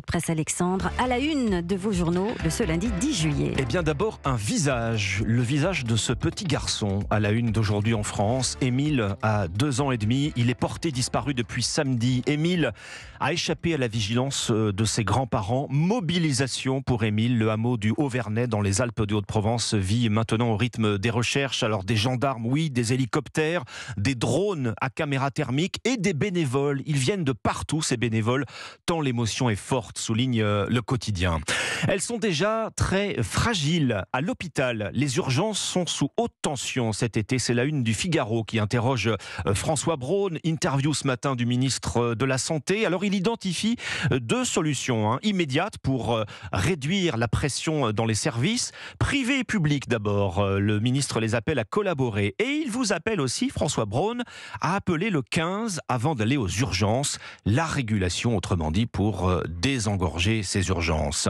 de presse Alexandre, à la une de vos journaux le ce lundi 10 juillet. Eh bien d'abord un visage, le visage de ce petit garçon à la une d'aujourd'hui en France. Émile a deux ans et demi, il est porté disparu depuis samedi. Émile a échappé à la vigilance euh, de ses grands-parents. Mobilisation pour Émile, le hameau du haut dans les Alpes de Haute-Provence vit maintenant au rythme des recherches. Alors des gendarmes, oui, des hélicoptères, des drones à caméra thermique et des bénévoles. Ils viennent de partout ces bénévoles, tant l'émotion est forte souligne euh, le quotidien. Elles sont déjà très fragiles. À l'hôpital, les urgences sont sous haute tension cet été. C'est la une du Figaro qui interroge euh, François Braun. Interview ce matin du ministre euh, de la Santé. Alors il identifie deux solutions hein, immédiates pour réduire la pression dans les services, privés et publics d'abord. Le ministre les appelle à collaborer. Et il vous appelle aussi, François Braun, à appeler le 15 avant d'aller aux urgences. La régulation, autrement dit, pour des engorger ses urgences.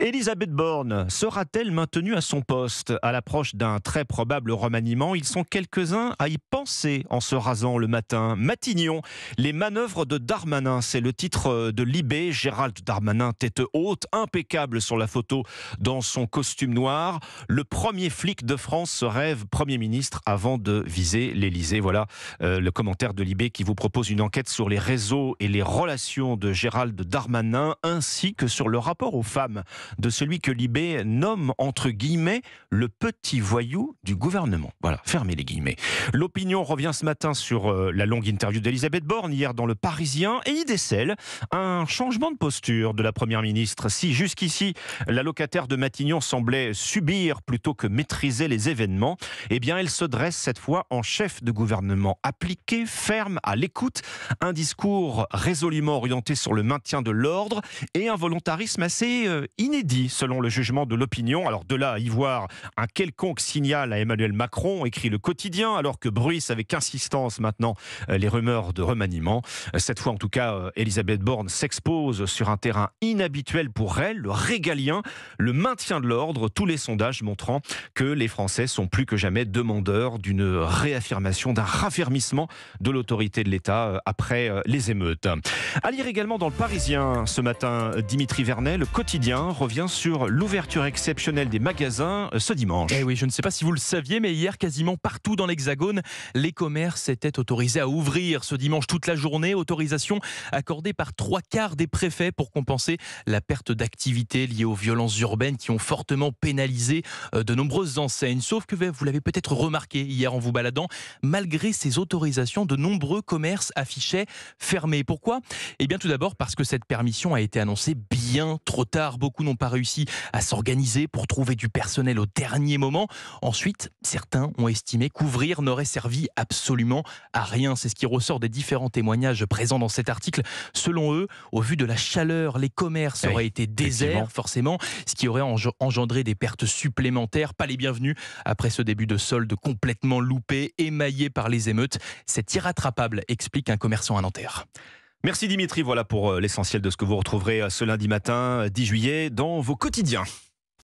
Elisabeth Borne sera-t-elle maintenue à son poste à l'approche d'un très probable remaniement Ils sont quelques-uns à y penser en se rasant le matin. Matignon, les manœuvres de Darmanin, c'est le titre de Libé. Gérald Darmanin, tête haute, impeccable sur la photo dans son costume noir. Le premier flic de France se rêve Premier ministre avant de viser l'Elysée. Voilà euh, le commentaire de Libé qui vous propose une enquête sur les réseaux et les relations de Gérald Darmanin ainsi que sur le rapport aux femmes de celui que Libé nomme entre guillemets le petit voyou du gouvernement. Voilà, fermez les guillemets. L'opinion revient ce matin sur euh, la longue interview d'Elisabeth Borne hier dans Le Parisien et y décèle un changement de posture de la Première ministre. Si jusqu'ici la locataire de Matignon semblait subir plutôt que maîtriser les événements, eh bien elle se dresse cette fois en chef de gouvernement appliqué, ferme, à l'écoute, un discours résolument orienté sur le maintien de l'ordre et un volontarisme assez euh, inédit selon le jugement de l'opinion. Alors de là à y voir un quelconque signal à Emmanuel Macron, écrit le quotidien, alors que bruissent avec insistance maintenant euh, les rumeurs de remaniement. Euh, cette fois en tout cas, Elisabeth Borne s'expose sur un terrain inhabituel pour elle, le régalien, le maintien de l'ordre, tous les sondages montrant que les Français sont plus que jamais demandeurs d'une réaffirmation, d'un raffermissement de l'autorité de l'État après les émeutes. À lire également dans le Parisien ce matin, Dimitri Vernet, le quotidien, revient sur l'ouverture exceptionnelle des magasins euh, ce dimanche. Eh oui, je ne sais pas si vous le saviez, mais hier, quasiment partout dans l'Hexagone, les commerces étaient autorisés à ouvrir ce dimanche toute la journée. Autorisation accordée par trois quarts des préfets pour compenser la perte d'activité liée aux violences urbaines qui ont fortement pénalisé euh, de nombreuses enseignes. Sauf que vous l'avez peut-être remarqué hier en vous baladant, malgré ces autorisations, de nombreux commerces affichaient fermés. Pourquoi Eh bien, tout d'abord parce que cette permission a été annoncé bien trop tard. Beaucoup n'ont pas réussi à s'organiser pour trouver du personnel au dernier moment. Ensuite, certains ont estimé qu'ouvrir n'aurait servi absolument à rien. C'est ce qui ressort des différents témoignages présents dans cet article. Selon eux, au vu de la chaleur, les commerces auraient été déserts, forcément, ce qui aurait engendré des pertes supplémentaires, pas les bienvenus après ce début de solde complètement loupé, émaillé par les émeutes. C'est irrattrapable, explique un commerçant à Nanterre. Merci Dimitri, voilà pour euh, l'essentiel de ce que vous retrouverez euh, ce lundi matin 10 euh, juillet dans vos quotidiens.